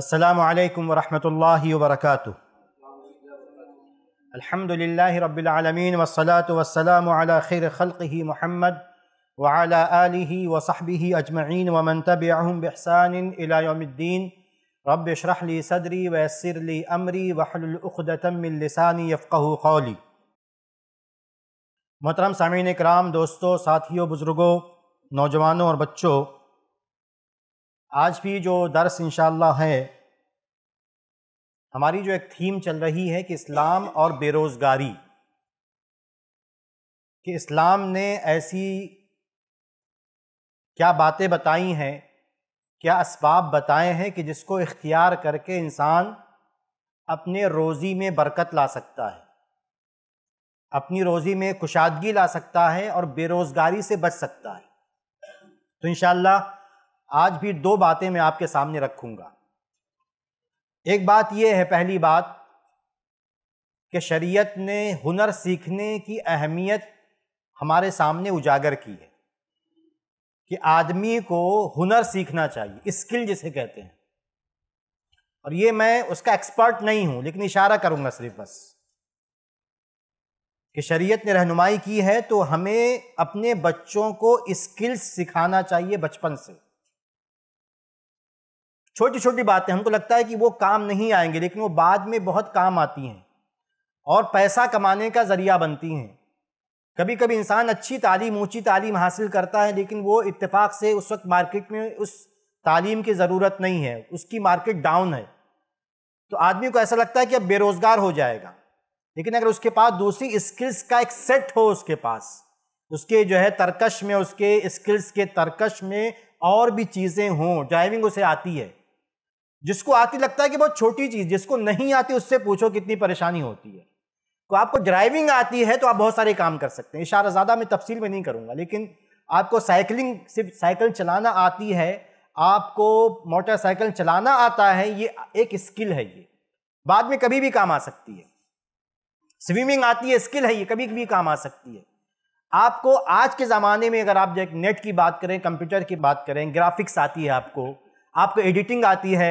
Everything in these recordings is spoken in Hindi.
असलकम वरहि वरक अलहमदिल्ला रबालमीन वसलात वसलाम खैर खल्क ही महमद वाला आलि वसाहबी अजमैन वमन तबम बहसान इलायद्दीन रबशरहली सदरी वसरली अमरी वहलतमिलसानी यफ़क़ कौली मोहतरम सामीन कराम दोस्तों साथियों बुज़ुर्गों नौजवानों और बच्चों आज भी जो दर्स इन है हमारी जो एक थीम चल रही है कि इस्लाम और बेरोज़गारी कि इस्लाम ने ऐसी क्या बातें बताई हैं क्या इसबाब बताए हैं कि जिसको इख्तियार करके इंसान अपने रोज़ी में बरकत ला सकता है अपनी रोज़ी में कुशादगी ला सकता है और बेरोज़गारी से बच सकता है तो इन आज भी दो बातें मैं आपके सामने रखूंगा एक बात यह है पहली बात कि शरीयत ने हुनर सीखने की अहमियत हमारे सामने उजागर की है कि आदमी को हुनर सीखना चाहिए स्किल जिसे कहते हैं और ये मैं उसका एक्सपर्ट नहीं हूं लेकिन इशारा करूंगा सिर्फ बस कि शरीयत ने रहनुमाई की है तो हमें अपने बच्चों को स्किल्स सिखाना चाहिए बचपन से छोटी छोटी बातें हमको लगता है कि वो काम नहीं आएंगे लेकिन वो बाद में बहुत काम आती हैं और पैसा कमाने का ज़रिया बनती हैं कभी कभी इंसान अच्छी तालीम ऊँची तालीम हासिल करता है लेकिन वो इत्तेफाक से उस वक्त मार्केट में उस तालीम की ज़रूरत नहीं है उसकी मार्केट डाउन है तो आदमी को ऐसा लगता है कि अब बेरोज़गार हो जाएगा लेकिन अगर उसके पास दूसरी स्किल्स का एक सेट हो उसके पास उसके जो है तर्कश में उसके स्किल्स के तर्कश में और भी चीज़ें हों ड्राइविंग उसे आती है जिसको आती लगता है कि बहुत छोटी चीज जिसको नहीं आती उससे पूछो कितनी परेशानी होती है तो आपको ड्राइविंग आती है तो आप बहुत सारे काम कर सकते हैं इशारा ज़्यादा मैं तफसील में नहीं करूंगा लेकिन आपको साइकिलिंग सिर्फ साइकिल चलाना आती है आपको मोटरसाइकिल चलाना आता है ये एक स्किल है ये बाद में कभी भी काम आ सकती है स्विमिंग आती है स्किल है ये कभी भी काम आ सकती है आपको आज के ज़माने में अगर आप नेट की बात करें कंप्यूटर की बात करें ग्राफिक्स आती है आपको आपको एडिटिंग आती है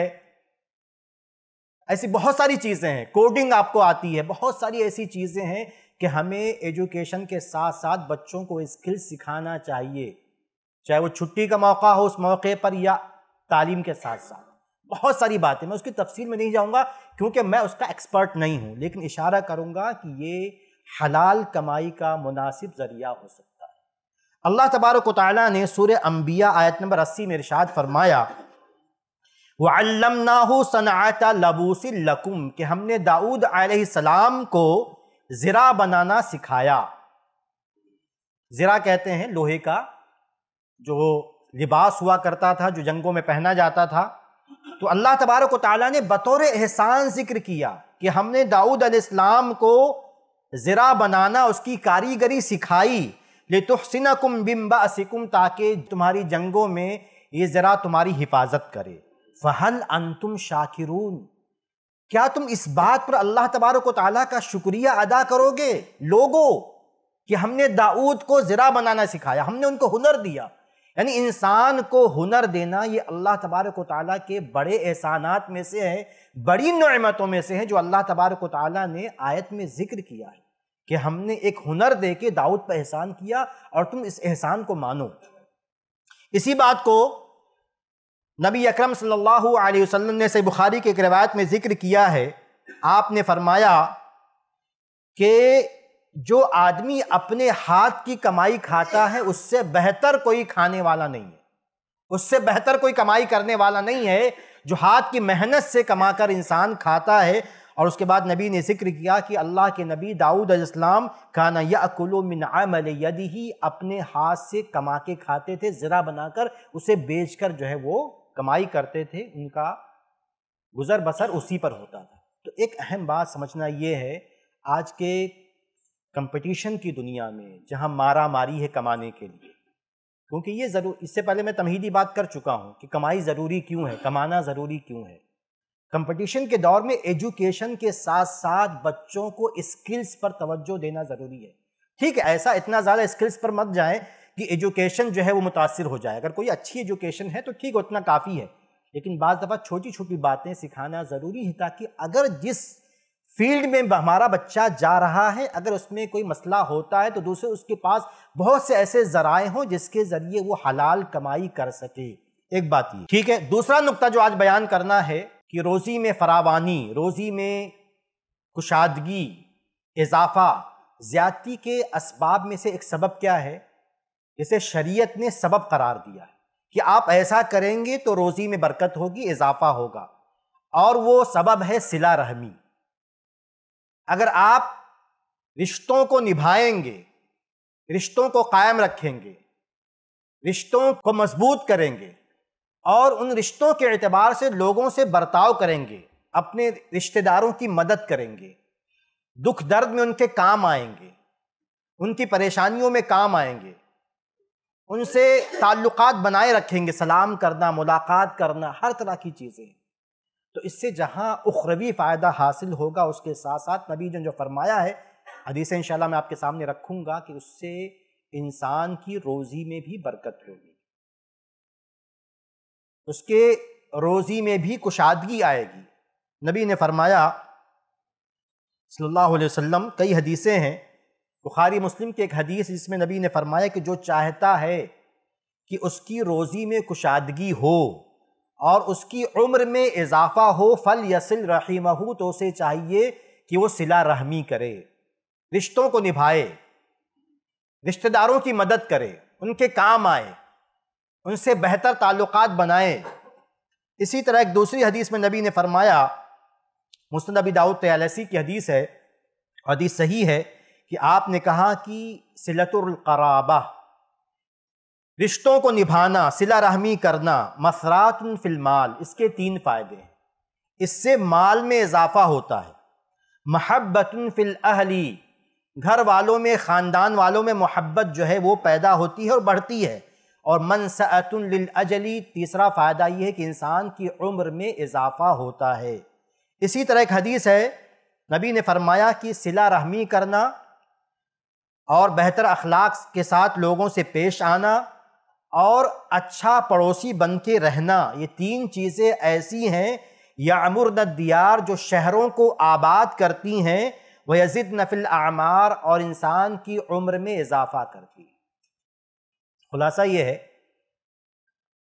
ऐसी बहुत सारी चीज़ें हैं कोडिंग आपको आती है बहुत सारी ऐसी चीज़ें हैं कि हमें एजुकेशन के साथ साथ बच्चों को स्किल सिखाना चाहिए चाहे वो छुट्टी का मौका हो उस मौके पर या तालीम के साथ साथ बहुत सारी बातें मैं उसकी तफसील में नहीं जाऊंगा क्योंकि मैं उसका एक्सपर्ट नहीं हूं लेकिन इशारा करूंगा कि ये हलाल कमाई का मुनासिब जरिया हो सकता है अल्लाह तबारक ने सूर्य अम्बिया आयत नंबर अस्सी में इरशाद फरमाया वल्लमनाहू सनाता लबूस लकुम कि हमने दाऊद सलाम को ज़रा बनाना सिखाया ज़रा कहते हैं लोहे का जो लिबास हुआ करता था जो जंगों में पहना जाता था तो अल्लाह तबारक ताली ने बतौर एहसान जिक्र किया कि हमने दाऊद अलैहिस्सलाम को ज़रा बनाना उसकी कारीगरी सिखाई ले कुम बिम्बा सिकुम ताकि तुम्हारी जंगों में ये ज़रा तुम्हारी हिफाजत करे फ़हल अंतुम शाकिरून क्या तुम इस बात पर अल्लाह तबारक ताली का शुक्रिया अदा करोगे लोगो कि हमने दाऊद को ज़रा बनाना सिखाया हमने उनको हुनर दिया यानी इंसान को हुनर देना ये अल्लाह तबारक ताली के बड़े एहसानात में से है बड़ी नमतों में से है जो अल्लाह तबारक ताली ने आयत में ज़िक्र किया है कि हमने एक हुनर दे के दाऊद पर एहसान किया और तुम इस एहसान को मानो इसी बात को नबी अकरम सल्लल्लाहु अलैहि वसल्लम ने सही बुखारी के एक रवायत में ज़िक्र किया है आपने फरमाया कि जो आदमी अपने हाथ की कमाई खाता है उससे बेहतर कोई खाने वाला नहीं है उससे बेहतर कोई कमाई करने वाला नहीं है जो हाथ की मेहनत से कमाकर इंसान खाता है और उसके बाद नबी ने जिक्र किया कि अल्लाह के नबी दाऊद अलैहिस्सलाम खाना या अकुलो मिन यदि ही अपने हाथ से कमा के खाते थे ज़रा बनाकर उसे बेचकर जो है वो कमाई करते थे उनका गुजर बसर उसी पर होता था तो एक अहम बात समझना ये है आज के कंपटीशन की दुनिया में जहां मारा मारी है कमाने के लिए क्योंकि ये ज़रूर इससे पहले मैं तमहीदी बात कर चुका हूं कि कमाई ज़रूरी क्यों है कमाना ज़रूरी क्यों है कंपटीशन के दौर में एजुकेशन के साथ साथ बच्चों को स्किल्स पर तवज्जो देना ज़रूरी है ठीक है ऐसा इतना ज़्यादा स्किल्स पर मत जाएं कि एजुकेशन जो है वो मुतासर हो जाए अगर कोई अच्छी एजुकेशन है तो ठीक उतना काफ़ी है लेकिन बज़ दफ़ा छोटी छोटी बातें सिखाना ज़रूरी है ताकि अगर जिस फील्ड में हमारा बच्चा जा रहा है अगर उसमें कोई मसला होता है तो दूसरे उसके पास बहुत से ऐसे ज़राए हों जिसके ज़रिए वो हलाल कमाई कर सके एक बात ये ठीक है दूसरा नुक्ता जो आज बयान करना है कि रोज़ी में फरावानी रोज़ी में कुशादगी इजाफा ज़्यादती के इसबाब में से एक सबब क्या है इसे शरीयत ने सबब करार दिया है कि आप ऐसा करेंगे तो रोज़ी में बरकत होगी इजाफा होगा और वो सबब है सिला रहमी अगर आप रिश्तों को निभाएंगे रिश्तों को कायम रखेंगे रिश्तों को मजबूत करेंगे और उन रिश्तों के अतबार से लोगों से बर्ताव करेंगे अपने रिश्तेदारों की मदद करेंगे दुख दर्द में उनके काम आएंगे उनकी परेशानियों में काम आएंगे उनसे ताल्लुकात बनाए रखेंगे सलाम करना मुलाकात करना हर तरह की चीज़ें तो इससे जहाँ उखरवी फ़ायदा हासिल होगा उसके साथ साथ नबी जो जो फरमाया है हदीस इंशाल्लाह मैं आपके सामने रखूँगा कि उससे इंसान की रोज़ी में भी बरकत होगी उसके रोज़ी में भी कुशादगी आएगी नबी ने फरमाया सल्लल्लाहु अलैहि वसल्लम कई हदीसें हैं बुखारी मुस्लिम की एक हदीस जिसमें नबी ने फरमाया कि जो चाहता है कि उसकी रोज़ी में कुशादगी हो और उसकी उम्र में इजाफा हो फल यसिल रहीम तो उसे चाहिए कि वो सिला रहमी करे रिश्तों को निभाए रिश्तेदारों की मदद करे उनके काम आए उनसे बेहतर ताल्लुक बनाए इसी तरह एक दूसरी हदीस में नबी ने फरमाया मुस्तनबी दाऊद तयालसी की हदीस है हदीस सही है कि आपने कहा कि सिलतुल्कराबा रिश्तों को निभाना सिला रहमी करना मसरात फिलमाल इसके तीन फ़ायदे हैं इससे माल में इजाफा होता है महब्बत फिल अहली घर वालों में ख़ानदान वालों में मोहब्बत जो है वो पैदा होती है और बढ़ती है और मनसअतुल तीसरा फ़ायदा ये है कि इंसान की उम्र में इजाफा होता है इसी तरह एक हदीस है नबी ने फरमाया कि सिला रहमी करना और बेहतर अखलाक के साथ लोगों से पेश आना और अच्छा पड़ोसी बन के रहना ये तीन चीज़ें ऐसी हैं या अमर दियार जो शहरों को आबाद करती हैं वह यजिद नफिल आमार और इंसान की उम्र में इजाफा करती है खुलासा ये है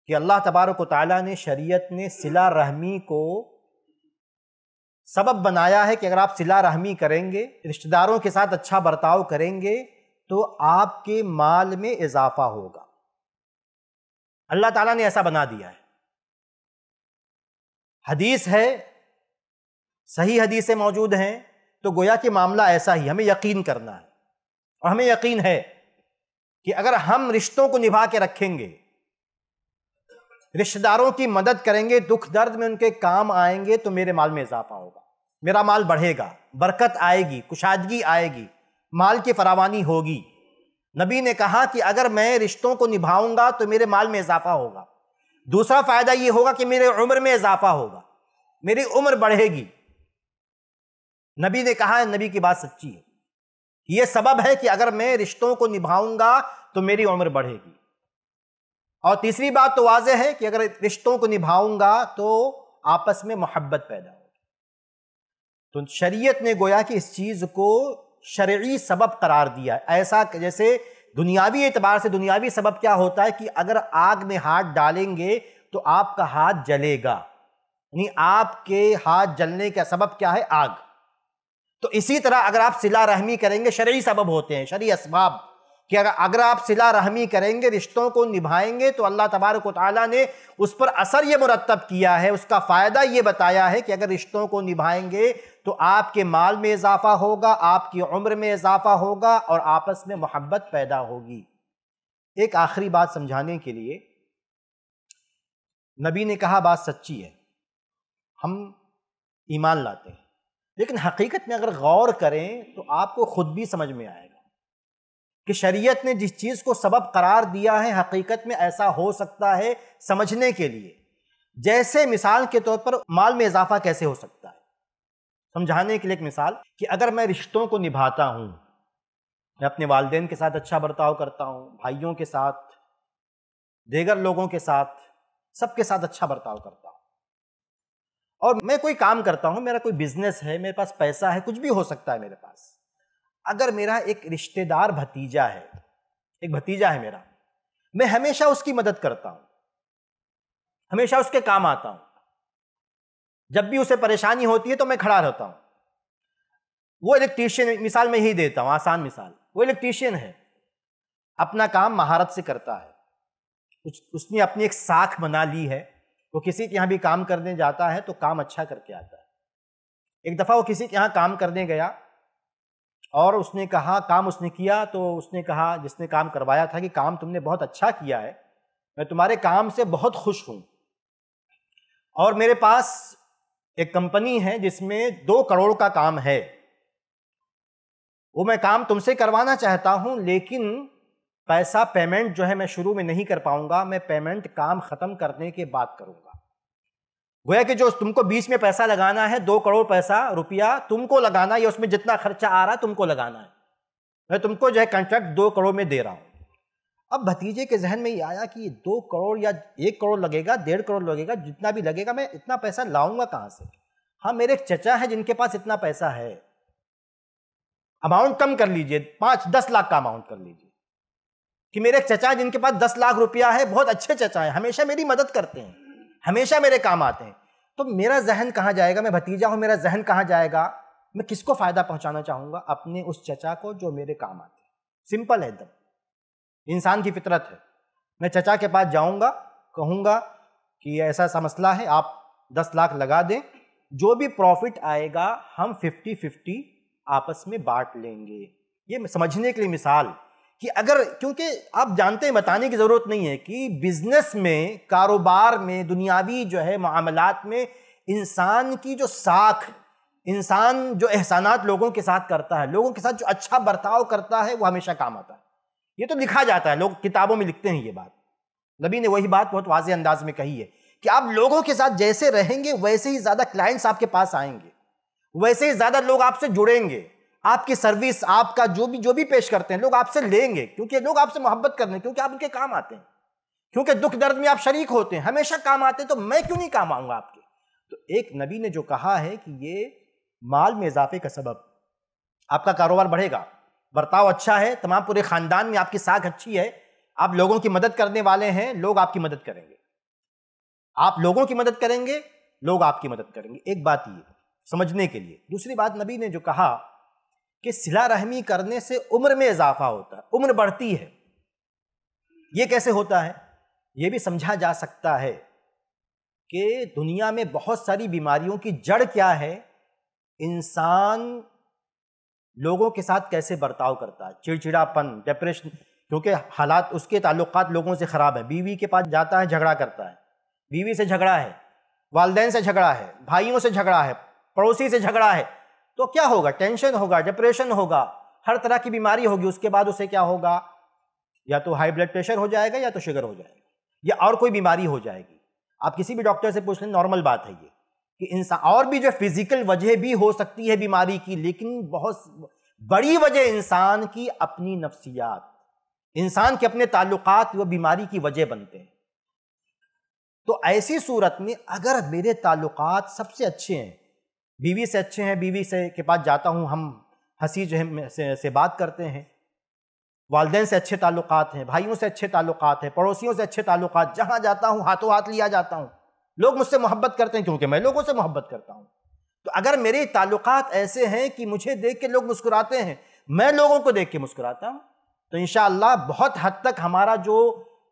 कि अल्लाह तबारक ताली ने शरीयत ने सिला रहमी को सबब बनाया है कि अगर आप सिला रहमी करेंगे रिश्तेदारों के साथ अच्छा बर्ताव करेंगे तो आपके माल में इजाफा होगा अल्लाह ताला ने ऐसा बना दिया है हदीस है सही हदीसें मौजूद हैं तो गोया कि मामला ऐसा ही हमें यकीन करना है और हमें यकीन है कि अगर हम रिश्तों को निभा के रखेंगे रिश्तेदारों की मदद करेंगे दुख दर्द में उनके काम आएंगे तो मेरे माल में इजाफा होगा मेरा माल बढ़ेगा बरकत आएगी कुशादगी आएगी माल की फरावानी होगी नबी ने कहा कि अगर मैं रिश्तों को निभाऊंगा तो मेरे माल में इजाफा होगा दूसरा फ़ायदा ये होगा कि मेरे उम्र में इजाफा होगा मेरी उम्र बढ़ेगी नबी ने कहा है नबी की बात सच्ची है यह सबब है कि अगर मैं रिश्तों को निभाऊंगा तो मेरी उम्र बढ़ेगी और तीसरी बात तो वाजह है कि अगर रिश्तों को निभाऊंगा तो आपस में मोहब्बत पैदा होगी तो शरीयत ने गोया कि इस चीज़ को शर्य सबब करार दिया ऐसा जैसे दुनियावी एतबार से दुनियावी सबब क्या होता है कि अगर आग में हाथ डालेंगे तो आपका हाथ जलेगा यानी आपके हाथ जलने का सबब क्या है आग तो इसी तरह अगर आप सिला रहमी करेंगे शर्य सबब होते हैं शरीय इसबाब कि अगर आप सिला रहमी करेंगे रिश्तों को निभाएंगे तो अल्लाह तबारक ताली ने उस पर असर ये मुरतब किया है उसका फ़ायदा ये बताया है कि अगर रिश्तों को निभाएंगे तो आपके माल में इजाफा होगा आपकी उम्र में इजाफा होगा और आपस में मोहब्बत पैदा होगी एक आखिरी बात समझाने के लिए नबी ने कहा बात सच्ची है हम ईमान लाते हैं लेकिन हकीकत में अगर गौर करें तो आपको खुद भी समझ में आए कि शरीयत ने जिस चीज़ को सबब करार दिया है हकीकत में ऐसा हो सकता है समझने के लिए जैसे मिसाल के तौर पर माल में इजाफा कैसे हो सकता है समझाने के लिए एक मिसाल कि अगर मैं रिश्तों को निभाता हूँ मैं अपने वालदेन के साथ अच्छा बर्ताव करता हूँ भाइयों के साथ देगर लोगों के साथ सबके साथ अच्छा बर्ताव करता हूँ और मैं कोई काम करता हूँ मेरा कोई बिजनेस है मेरे पास पैसा है कुछ भी हो सकता है मेरे पास अगर मेरा एक रिश्तेदार भतीजा है एक भतीजा है मेरा मैं हमेशा उसकी मदद करता हूं हमेशा उसके काम आता हूं जब भी उसे परेशानी होती है तो मैं खड़ा रहता हूं वो इलेक्ट्रीशियन मिसाल में ही देता हूं आसान मिसाल वो इलेक्ट्रीशियन है अपना काम महारत से करता है उस, उसने अपनी एक साख बना ली है वो किसी के यहां भी काम करने जाता है तो काम अच्छा करके आता है एक दफ़ा वो किसी के यहाँ काम करने गया और उसने कहा काम उसने किया तो उसने कहा जिसने काम करवाया था कि काम तुमने बहुत अच्छा किया है मैं तुम्हारे काम से बहुत खुश हूँ और मेरे पास एक कंपनी है जिसमें दो करोड़ का काम है वो मैं काम तुमसे करवाना चाहता हूँ लेकिन पैसा पेमेंट जो है मैं शुरू में नहीं कर पाऊंगा मैं पेमेंट काम ख़त्म करने के बाद करूँगा वह कि जो तुमको बीच में पैसा लगाना है दो करोड़ पैसा रुपया तुमको लगाना या उसमें जितना खर्चा आ रहा है तुमको लगाना है मैं तुमको जो है कॉन्ट्रैक्ट दो करोड़ में दे रहा हूँ अब भतीजे के जहन में ये आया कि दो करोड़ या एक करोड़ लगेगा डेढ़ करोड़ लगेगा जितना भी लगेगा मैं इतना पैसा लाऊंगा कहाँ से हाँ मेरे एक चचा है जिनके पास इतना पैसा है अमाउंट कम कर लीजिए पाँच दस लाख का अमाउंट कर लीजिए कि मेरे एक चचा है जिनके पास दस लाख रुपया है बहुत अच्छे चचा है हमेशा मेरी मदद करते हैं हमेशा मेरे काम आते हैं तो मेरा जहन कहाँ जाएगा मैं भतीजा हूँ मेरा जहन कहाँ जाएगा मैं किसको फ़ायदा पहुँचाना चाहूँगा अपने उस चचा को जो मेरे काम आते हैं सिंपल है एकदम इंसान की फितरत है मैं चचा के पास जाऊँगा कहूँगा कि ऐसा ऐसा मसला है आप दस लाख लगा दें जो भी प्रॉफिट आएगा हम फिफ्टी फिफ्टी आपस में बांट लेंगे ये समझने के लिए मिसाल कि अगर क्योंकि आप जानते हैं बताने की ज़रूरत नहीं है कि बिज़नेस में कारोबार में दुनियावी जो है मामलात में इंसान की जो साख इंसान जो एहसानात लोगों के साथ करता है लोगों के साथ जो अच्छा बर्ताव करता है वो हमेशा काम आता है ये तो लिखा जाता है लोग किताबों में लिखते हैं ये बात नबी ने वही बात बहुत वाज अंदाज में कही है कि आप लोगों के साथ जैसे रहेंगे वैसे ही ज़्यादा क्लाइंट्स आपके पास आएंगे वैसे ही ज़्यादा लोग आपसे जुड़ेंगे आपकी सर्विस आपका जो भी जो भी पेश करते हैं लोग आपसे लेंगे क्योंकि लोग आपसे मोहब्बत करने क्योंकि आप उनके काम आते हैं क्योंकि दुख दर्द में आप शरीक होते हैं हमेशा काम आते हैं तो मैं क्यों नहीं काम आऊंगा आपके तो एक नबी ने जो कहा है कि ये माल में इजाफे का सबब आपका कारोबार बढ़ेगा बर्ताव अच्छा है तमाम पूरे खानदान में आपकी साख अच्छी है आप लोगों की मदद करने वाले हैं लोग आपकी मदद करेंगे आप लोगों की मदद करेंगे लोग आपकी मदद करेंगे एक बात ये समझने के लिए दूसरी बात नबी ने जो कहा कि सिला रहमी करने से उम्र में इजाफा होता है उम्र बढ़ती है ये कैसे होता है ये भी समझा जा सकता है कि दुनिया में बहुत सारी बीमारियों की जड़ क्या है इंसान लोगों के साथ कैसे बर्ताव करता है चिड़चिड़ापन डिप्रेशन क्योंकि हालात उसके ताल्लुक लोगों से ख़राब है बीवी के पास जाता है झगड़ा करता है बीवी से झगड़ा है वालदेन से झगड़ा है भाइयों से झगड़ा है पड़ोसी से झगड़ा है तो क्या होगा टेंशन होगा डिप्रेशन होगा हर तरह की बीमारी होगी उसके बाद उसे क्या होगा या तो हाई ब्लड प्रेशर हो जाएगा या तो शुगर हो जाएगा या और कोई बीमारी हो जाएगी आप किसी भी डॉक्टर से पूछ लें नॉर्मल बात है ये कि इंसान और भी जो फिजिकल वजह भी हो सकती है बीमारी की लेकिन बहुत बड़ी वजह इंसान की अपनी नफ्सियात इंसान के अपने ताल्लुकात व बीमारी की वजह बनते हैं तो ऐसी सूरत में अगर मेरे ताल्लुकात सबसे अच्छे हैं बीवी से अच्छे हैं बीवी से के पास जाता हूँ हम हंसी जो है से, से बात करते हैं वालदेन से अच्छे ताल्लुक हैं भाइयों से अच्छे ताल्लुक हैं पड़ोसियों से अच्छे ताल्लुक जहाँ जाता हूँ हाथों हाथ लिया जाता हूँ लोग मुझसे मोहब्बत करते हैं क्योंकि मैं लोगों से मोहब्बत करता हूँ तो अगर मेरे ताल्लुक ऐसे हैं कि मुझे देख के लोग मुस्कुराते हैं मैं लोगों को देख के मुस्कुराता हूँ तो इन बहुत हद तक हमारा जो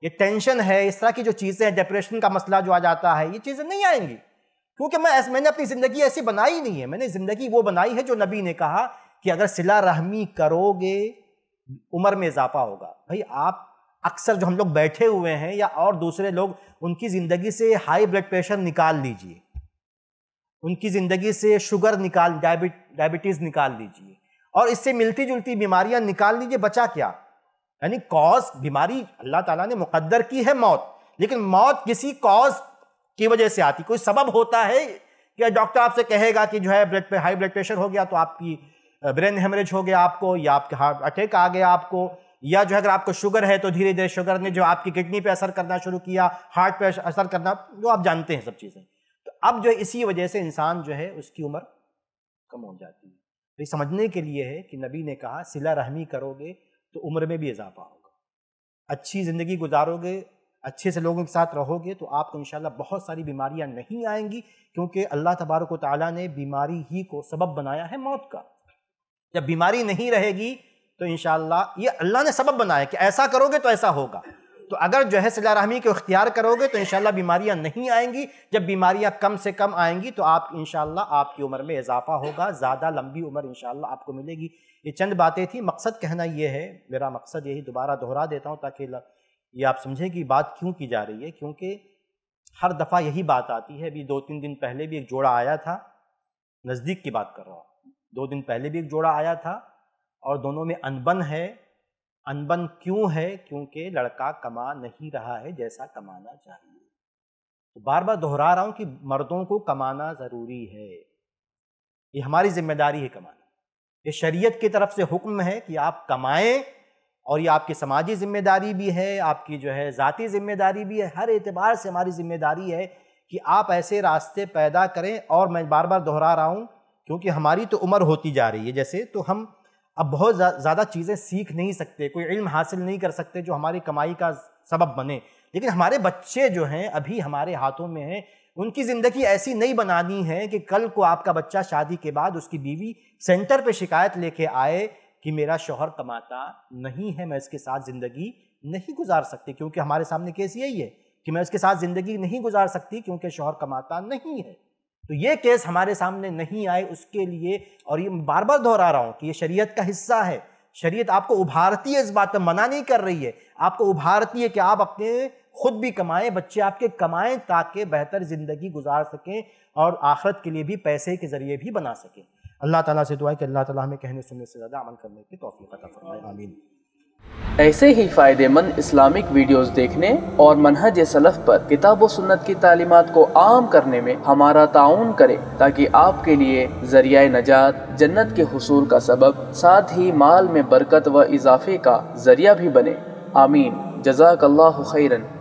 ये टेंशन है इस तरह की जो चीज़ें हैं डिप्रेशन का मसला जो आ जाता है ये चीज़ें नहीं आएंगी क्योंकि मैं मैंने अपनी ज़िंदगी ऐसी बनाई नहीं है मैंने ज़िंदगी वो बनाई है जो नबी ने कहा कि अगर सिला रहमी करोगे उम्र में इजाफा होगा भाई आप अक्सर जो हम लोग बैठे हुए हैं या और दूसरे लोग उनकी ज़िंदगी से हाई ब्लड प्रेशर निकाल लीजिए उनकी ज़िंदगी से शुगर निकाल डायबिट डायबिटीज़ निकाल लीजिए और इससे मिलती जुलती बीमारियां निकाल लीजिए बचा क्या यानी कॉज बीमारी अल्लाह ताला ने मुकद्दर की है मौत लेकिन मौत किसी कॉज की वजह से आती कोई सबब होता है कि डॉक्टर आपसे कहेगा कि जो है ब्लड पे हाई ब्लड प्रेशर हो गया तो आपकी ब्रेन हेमरेज हो गया आपको या आपके हार्ट अटैक आ गया आपको या जो है अगर आपको शुगर है तो धीरे धीरे शुगर ने जो आपकी किडनी पे असर करना शुरू किया हार्ट पे असर करना जो आप जानते हैं सब चीज़ें तो अब जो है इसी वजह से इंसान जो है उसकी उम्र कम हो जाती है तो समझने के लिए है कि नबी ने कहा सिला रहमी करोगे तो उम्र में भी इजाफा होगा अच्छी ज़िंदगी गुजारोगे अच्छे से लोगों के साथ रहोगे तो आपको इन बहुत सारी बीमारियाँ नहीं आएंगी क्योंकि अल्लाह तबारक ताली ने बीमारी ही को सबब बनाया है मौत का जब बीमारी नहीं रहेगी तो इन ये अल्लाह ने सबब बनाया कि ऐसा करोगे तो ऐसा होगा तो अगर जो है सिला रहमी को इख्तियार करोगे तो इन बीमारियाँ नहीं आएंगी जब बीमारियाँ कम से कम आएंगी तो आप इन आपकी उम्र में इजाफा होगा ज़्यादा लंबी उम्र इन आपको मिलेगी ये चंद बातें थी मकसद कहना ये है मेरा मकसद यही दोबारा दोहरा देता हूँ ताकि ये आप समझें कि बात क्यों की जा रही है क्योंकि हर दफ़ा यही बात आती है अभी दो तीन दिन पहले भी एक जोड़ा आया था नज़दीक की बात कर रहा हूँ दो दिन पहले भी एक जोड़ा आया था और दोनों में अनबन है अनबन क्यों है क्योंकि लड़का कमा नहीं रहा है जैसा कमाना चाहिए तो बार बार दोहरा रहा हूँ कि मर्दों को कमाना ज़रूरी है ये हमारी जिम्मेदारी है कमाना ये शरीयत की तरफ से हुक्म है कि आप कमाएं और ये आपकी समाजी ज़िम्मेदारी भी है आपकी जो है ज़ाती ज़िम्मेदारी भी है हर एतबार से हमारी ज़िम्मेदारी है कि आप ऐसे रास्ते पैदा करें और मैं बार बार दोहरा रहा हूँ क्योंकि हमारी तो उम्र होती जा रही है जैसे तो हम अब बहुत ज़्यादा चीज़ें सीख नहीं सकते कोई इल्म हासिल नहीं कर सकते जो हमारी कमाई का सबब बने लेकिन हमारे बच्चे जो हैं अभी हमारे हाथों में हैं उनकी ज़िंदगी ऐसी नहीं बनानी है कि कल को आपका बच्चा शादी के बाद उसकी बीवी सेंटर पे शिकायत लेके आए कि मेरा शोहर कमाता नहीं है मैं इसके साथ ज़िंदगी नहीं गुजार सकती क्योंकि हमारे सामने केस यही है कि मैं उसके साथ ज़िंदगी नहीं गुजार सकती क्योंकि शोहर कमाता नहीं है तो ये केस हमारे सामने नहीं आए उसके लिए और ये बार बार दोहरा रहा हूँ कि ये शरीयत का हिस्सा है शरीयत आपको उभारती है इस बात पर मना नहीं कर रही है आपको उभारती है कि आप अपने खुद भी कमाएं बच्चे आपके कमाएं ताकि बेहतर ज़िंदगी गुजार सकें और आखरत के लिए भी पैसे के ज़रिए भी बना सकें अल्लाह ताला से दुआ है कि अल्लाह ताला हमें कहने सुनने से ज़्यादा अमल करने की तोफ़ी अता फरमाए आमीन ऐसे ही फ़ायदेमंद इस्लामिक वीडियोस देखने और मनहज सलफ़ पर किताब सुन्नत की तालीमत को आम करने में हमारा ताउन करें ताकि आपके लिए जरिया नजात जन्नत के हसूल का सबब साथ ही माल में बरकत व इजाफे का जरिया भी बने आमीन जजाक खैरन